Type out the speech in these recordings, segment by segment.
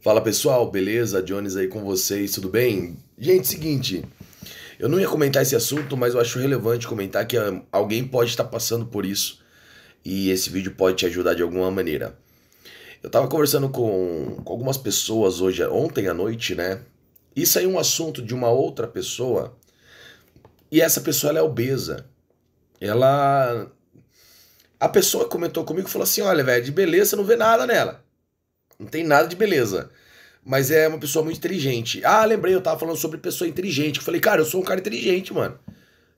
Fala pessoal, beleza? Jones aí com vocês, tudo bem? Gente, seguinte, eu não ia comentar esse assunto, mas eu acho relevante comentar que ah, alguém pode estar passando por isso e esse vídeo pode te ajudar de alguma maneira. Eu estava conversando com, com, algumas pessoas hoje, ontem à noite, né? E saiu um assunto de uma outra pessoa e essa pessoa é obesa. Ela. A pessoa comentou comigo e falou assim: olha, velho, de beleza não vê nada nela. Não tem nada de beleza. Mas é uma pessoa muito inteligente. Ah, lembrei, eu tava falando sobre pessoa inteligente. Eu falei, cara, eu sou um cara inteligente, mano.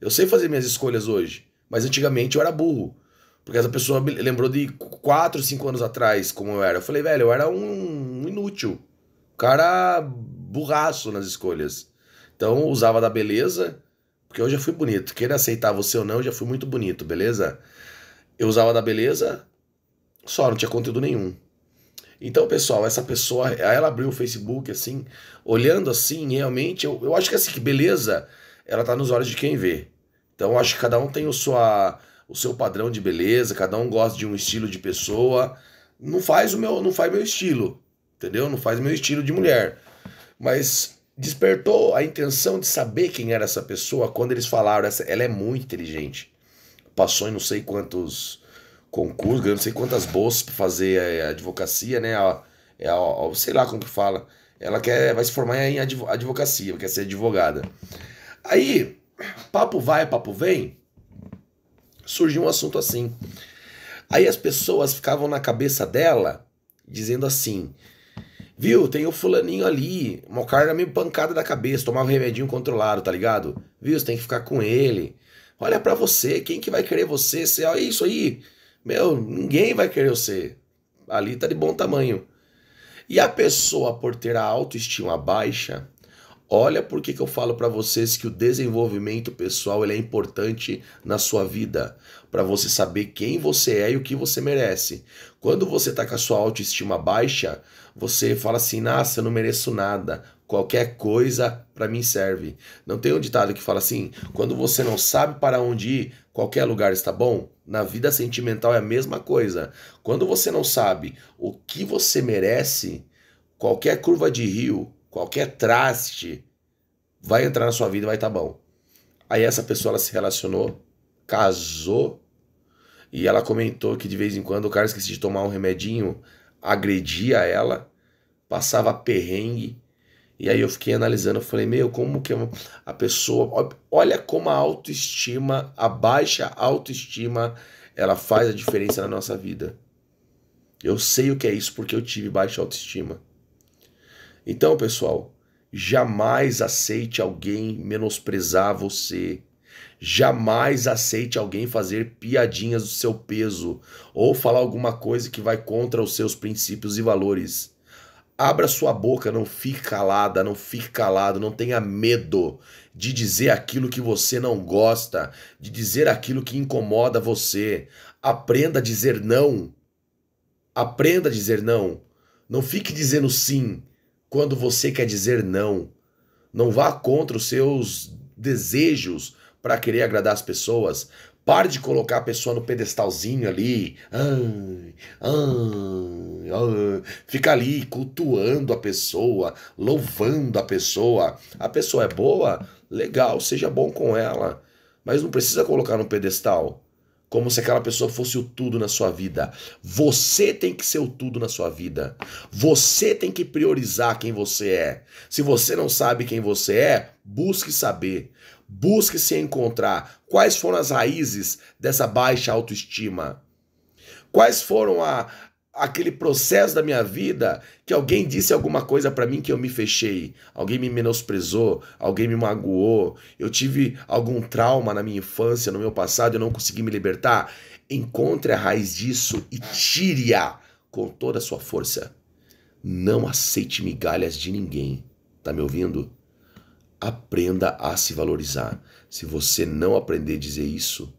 Eu sei fazer minhas escolhas hoje. Mas antigamente eu era burro. Porque essa pessoa me lembrou de 4, 5 anos atrás como eu era. Eu falei, velho, eu era um inútil. cara burraço nas escolhas. Então usava da beleza, porque eu já fui bonito. Queira aceitar você ou não, eu já fui muito bonito, beleza? Eu usava da beleza, só não tinha conteúdo nenhum. Então, pessoal, essa pessoa, ela abriu o Facebook assim, olhando assim, realmente, eu, eu acho que assim, que beleza, ela tá nos olhos de quem vê. Então, eu acho que cada um tem o, sua, o seu padrão de beleza, cada um gosta de um estilo de pessoa. Não faz o meu, não faz meu estilo, entendeu? Não faz meu estilo de mulher. Mas despertou a intenção de saber quem era essa pessoa quando eles falaram essa, ela é muito inteligente. Passou em não sei quantos concurso, não sei quantas bolsas para fazer a é, advocacia, né? A, a, a, sei lá como que fala. Ela quer, vai se formar em advocacia, quer ser advogada. Aí, papo vai, papo vem, surgiu um assunto assim. Aí as pessoas ficavam na cabeça dela dizendo assim: Viu, tem o fulaninho ali, uma cara meio pancada da cabeça, tomava remedinho controlado, tá ligado? Viu, você tem que ficar com ele. Olha para você, quem que vai querer você? Você, olha isso aí meu, ninguém vai querer você. Ali tá de bom tamanho. E a pessoa, por ter a autoestima baixa, olha por que eu falo para vocês que o desenvolvimento pessoal ele é importante na sua vida, para você saber quem você é e o que você merece. Quando você tá com a sua autoestima baixa, você fala assim: "Nossa, eu não mereço nada". Qualquer coisa para mim serve. Não tem um ditado que fala assim: quando você não sabe para onde ir, qualquer lugar está bom? Na vida sentimental é a mesma coisa. Quando você não sabe o que você merece, qualquer curva de rio, qualquer traste vai entrar na sua vida e vai estar tá bom. Aí essa pessoa ela se relacionou, casou e ela comentou que de vez em quando o cara esquecia de tomar um remedinho, agredia ela, passava perrengue e aí eu fiquei analisando, eu falei, meu, como que a pessoa. Olha como a autoestima, a baixa autoestima, ela faz a diferença na nossa vida. Eu sei o que é isso porque eu tive baixa autoestima. Então, pessoal, jamais aceite alguém menosprezar você. Jamais aceite alguém fazer piadinhas do seu peso ou falar alguma coisa que vai contra os seus princípios e valores. Abra sua boca, não fique calada, não fique calado, não tenha medo de dizer aquilo que você não gosta, de dizer aquilo que incomoda você. Aprenda a dizer não. Aprenda a dizer não. Não fique dizendo sim quando você quer dizer não. Não vá contra os seus desejos para querer agradar as pessoas. Pare de colocar a pessoa no pedestalzinho ali. Ah, ah, ah. Fica ali cultuando a pessoa, louvando a pessoa. A pessoa é boa? Legal, seja bom com ela. Mas não precisa colocar no pedestal. Como se aquela pessoa fosse o tudo na sua vida. Você tem que ser o tudo na sua vida. Você tem que priorizar quem você é. Se você não sabe quem você é, Busque saber, busque se encontrar quais foram as raízes dessa baixa autoestima. Quais foram a, aquele processo da minha vida que alguém disse alguma coisa para mim que eu me fechei, alguém me menosprezou, alguém me magoou, eu tive algum trauma na minha infância, no meu passado, eu não consegui me libertar. Encontre a raiz disso e tire-a com toda a sua força. Não aceite migalhas de ninguém. Tá me ouvindo? aprenda a se valorizar. Se você não aprender a dizer isso,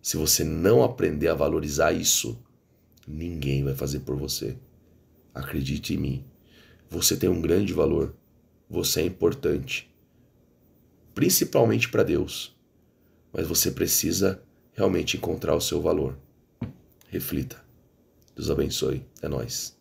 se você não aprender a valorizar isso, ninguém vai fazer por você. Acredite em mim. Você tem um grande valor. Você é importante. Principalmente para Deus. Mas você precisa realmente encontrar o seu valor. Reflita. Deus abençoe. É nós.